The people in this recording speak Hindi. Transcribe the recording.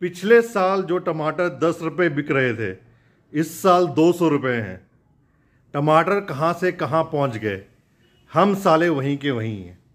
पिछले साल जो टमाटर दस रुपये बिक रहे थे इस साल दो सौ रुपये हैं टमाटर कहाँ से कहाँ पहुँच गए हम साले वहीं के वहीं हैं